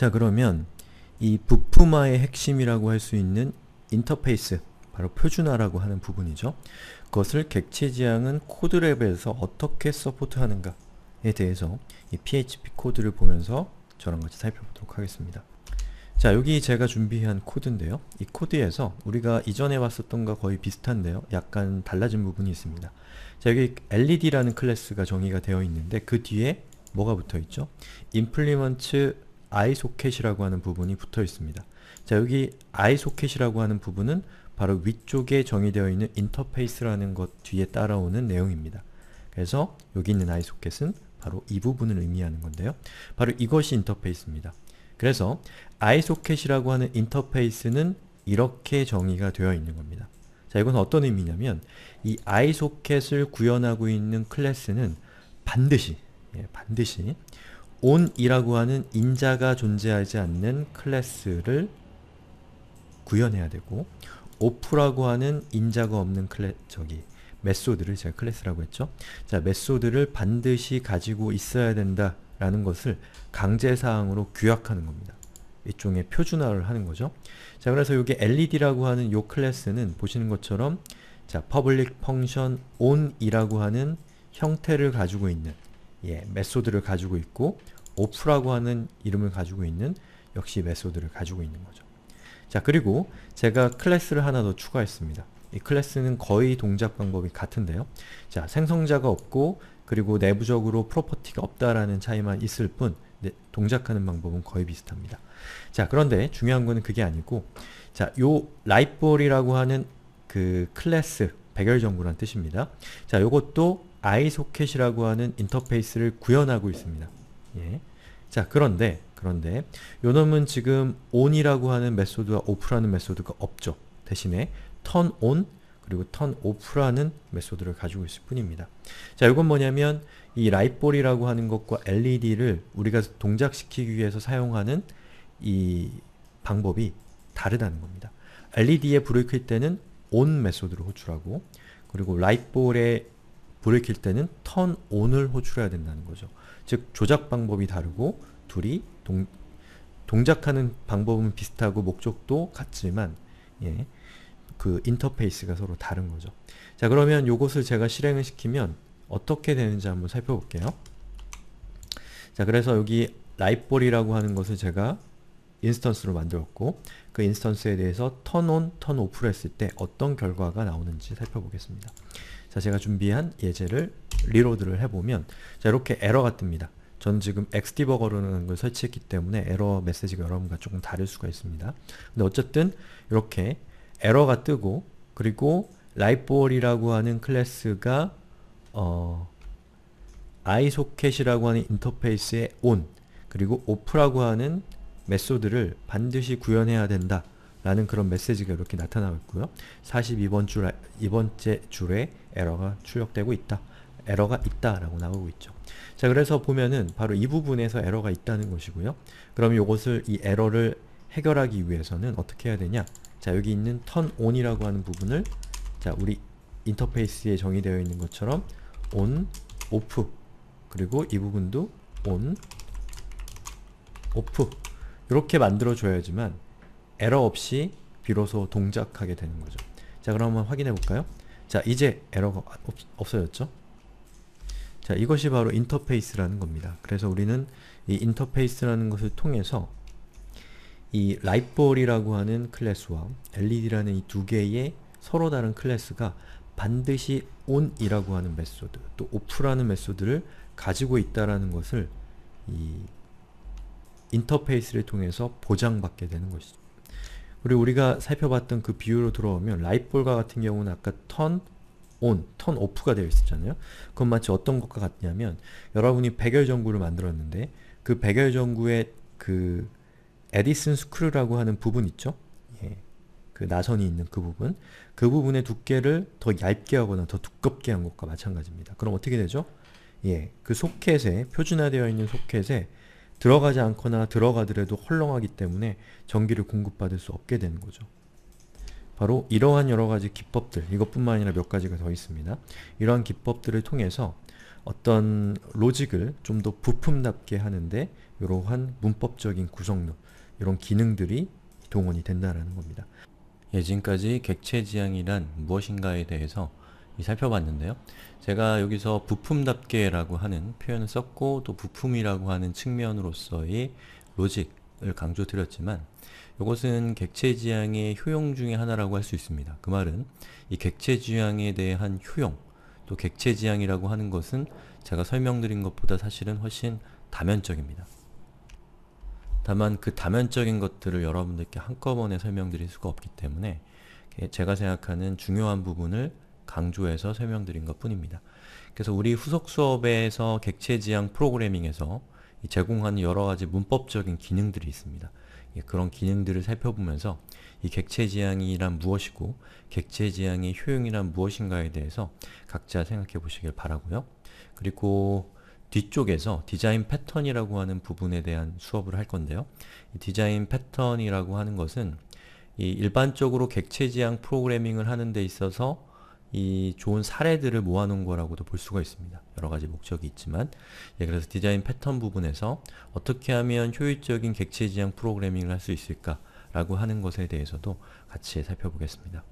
자 그러면 이 부품화의 핵심이라고 할 수 있는 인터페이스 바로 표준화라고 하는 부분이죠. 그것을 객체지향은 코드랩에서 어떻게 서포트하는가에 대해서 이 PHP 코드를 보면서 저랑 같이 살펴보도록 하겠습니다. 자 여기 제가 준비한 코드인데요. 이 코드에서 우리가 이전에 봤었던 거 거의 비슷한데요. 약간 달라진 부분이 있습니다. 자 여기 LED라는 클래스가 정의가 되어 있는데 그 뒤에 뭐가 붙어 있죠? implement i 소켓이라고 하는 부분이 붙어 있습니다. 자 여기 i 소켓이라고 하는 부분은 바로 위쪽에 정의되어 있는 인터페이스라는 것 뒤에 따라오는 내용입니다. 그래서 여기 있는 i 소켓은 바로 이 부분을 의미하는 건데요. 바로 이것이 인터페이스입니다. 그래서 i 소켓이라고 하는 인터페이스는 이렇게 정의가 되어 있는 겁니다. 자 이건 어떤 의미냐면 이 i 소켓을 구현하고 있는 클래스는 반드시 예, 반드시 on이라고 하는 인자가 존재하지 않는 클래스를 구현해야 되고 off라고 하는 인자가 없는 클래 저기 메소드를 제가 클래스라고 했죠. 자, 메소드를 반드시 가지고 있어야 된다라는 것을 강제사항으로 규약하는 겁니다. 일종의 표준화를 하는 거죠. 자, 그래서 여기 LED라고 하는 요 클래스는 보시는 것처럼 자, public function on이라고 하는 형태를 가지고 있는 예, 메소드를 가지고 있고 오프라고 하는 이름을 가지고 있는 역시 메소드를 가지고 있는 거죠. 자 그리고 제가 클래스를 하나 더 추가했습니다. 이 클래스는 거의 동작 방법이 같은데요. 자 생성자가 없고 그리고 내부적으로 프로퍼티가 없다라는 차이만 있을 뿐 네, 동작하는 방법은 거의 비슷합니다. 자 그런데 중요한 거는 그게 아니고 자 요 라이볼이라고 하는 그 클래스 백열정보란 뜻입니다. 자 요것도 iSocket이라고 하는 인터페이스를 구현하고 있습니다. 예. 자 그런데 그런데 요놈은 지금 on이라고 하는 메소드와 off라는 메소드가 없죠. 대신에 turn on, 그리고 turn o f f 라는 메소드를 가지고 있을 뿐입니다. 자, 이건 뭐냐면 이 l i g 라이볼이라고 하는 것과 LED를 우리가 동작시키기 위해서 사용하는 이 방법이 다르다는 겁니다. LED에 불을 켤 때는 on 메소드를 호출하고 그리고 l i g 라이볼에 불을 킬 때는 턴 온을 호출해야 된다는 거죠. 즉 조작 방법이 다르고 둘이 동, 동작하는 방법은 비슷하고 목적도 같지만 예, 그 인터페이스가 서로 다른 거죠. 자 그러면 요것을 제가 실행을 시키면 어떻게 되는지 한번 살펴볼게요. 자 그래서 여기 라이볼이라고 하는 것을 제가 인스턴스로 만들었고 그 인스턴스에 대해서 턴 온, 턴오프를 했을 때 어떤 결과가 나오는지 살펴보겠습니다. 자, 제가 준비한 예제를 리로드를 해보면 자, 이렇게 에러가 뜹니다. 저는 지금 XD버거라는 걸 설치했기 때문에 에러 메시지가 여러분과 조금 다를 수가 있습니다. 근데 어쨌든 이렇게 에러가 뜨고 그리고 라이볼이라고 하는 클래스가 어, iSocket이라고 하는 인터페이스에 on 그리고 off라고 하는 메소드를 반드시 구현해야 된다 라는 그런 메시지가 이렇게 나타나고 있고요. 42번 줄, 이번째 줄에 에러가 출력되고 있다. 에러가 있다 라고 나오고 있죠. 자 그래서 보면은 바로 이 부분에서 에러가 있다는 것이고요. 그럼 이것을 이 에러를 해결하기 위해서는 어떻게 해야 되냐 자 여기 있는 턴온이라고 하는 부분을 자 우리 인터페이스에 정의되어 있는 것처럼 on, off 그리고 이 부분도 on, off 이렇게 만들어줘야지만 에러 없이 비로소 동작하게 되는 거죠. 자 그럼 한번 확인해 볼까요? 자 이제 에러가 없, 없어졌죠? 자 이것이 바로 인터페이스라는 겁니다. 그래서 우리는 이 인터페이스라는 것을 통해서 이 라이볼이라고 하는 클래스와 LED라는 이 두 개의 서로 다른 클래스가 반드시 on이라고 하는 메소드, 또 off라는 메소드를 가지고 있다라는 것을 이 인터페이스를 통해서 보장받게 되는 것이죠. 그리고 우리가 살펴봤던 그 비율로 들어오면 라이볼과 같은 경우는 아까 턴, 온, 턴 오프가 되어 있었잖아요. 그건 마치 어떤 것과 같냐면 여러분이 백열전구를 만들었는데 그 백열전구의 그 에디슨 스크류라고 하는 부분 있죠? 예. 그 나선이 있는 그 부분 그 부분의 두께를 더 얇게 하거나 더 두껍게 한 것과 마찬가지입니다. 그럼 어떻게 되죠? 예, 그 소켓에 표준화되어 있는 소켓에 들어가지 않거나 들어가더라도 헐렁하기 때문에 전기를 공급받을 수 없게 되는 거죠. 바로 이러한 여러가지 기법들, 이것뿐만 아니라 몇 가지가 더 있습니다. 이러한 기법들을 통해서 어떤 로직을 좀 더 부품답게 하는데 이러한 문법적인 구성론, 이런 기능들이 동원이 된다는 겁니다. 예, 지금까지 객체지향이란 무엇인가에 대해서 살펴봤는데요. 제가 여기서 부품답게라고 하는 표현을 썼고 또 부품이라고 하는 측면으로서의 로직을 강조드렸지만 이것은 객체지향의 효용 중의 하나라고 할 수 있습니다. 그 말은 이 객체지향에 대한 효용, 또 객체지향이라고 하는 것은 제가 설명드린 것보다 사실은 훨씬 다면적입니다. 다만 그 다면적인 것들을 여러분들께 한꺼번에 설명드릴 수가 없기 때문에 제가 생각하는 중요한 부분을 강조해서 설명드린 것 뿐입니다. 그래서 우리 후속 수업에서 객체지향 프로그래밍에서 제공하는 여러가지 문법적인 기능들이 있습니다. 예, 그런 기능들을 살펴보면서 이 객체지향이란 무엇이고 객체지향의 효용이란 무엇인가에 대해서 각자 생각해 보시길 바라고요. 그리고 뒤쪽에서 디자인 패턴이라고 하는 부분에 대한 수업을 할 건데요. 디자인 패턴이라고 하는 것은 일반적으로 객체지향 프로그래밍을 하는 데 있어서 이 좋은 사례들을 모아놓은 거라고도 볼 수가 있습니다. 여러 가지 목적이 있지만 예, 그래서 디자인 패턴 부분에서 어떻게 하면 효율적인 객체 지향 프로그래밍을 할 수 있을까 라고 하는 것에 대해서도 같이 살펴보겠습니다.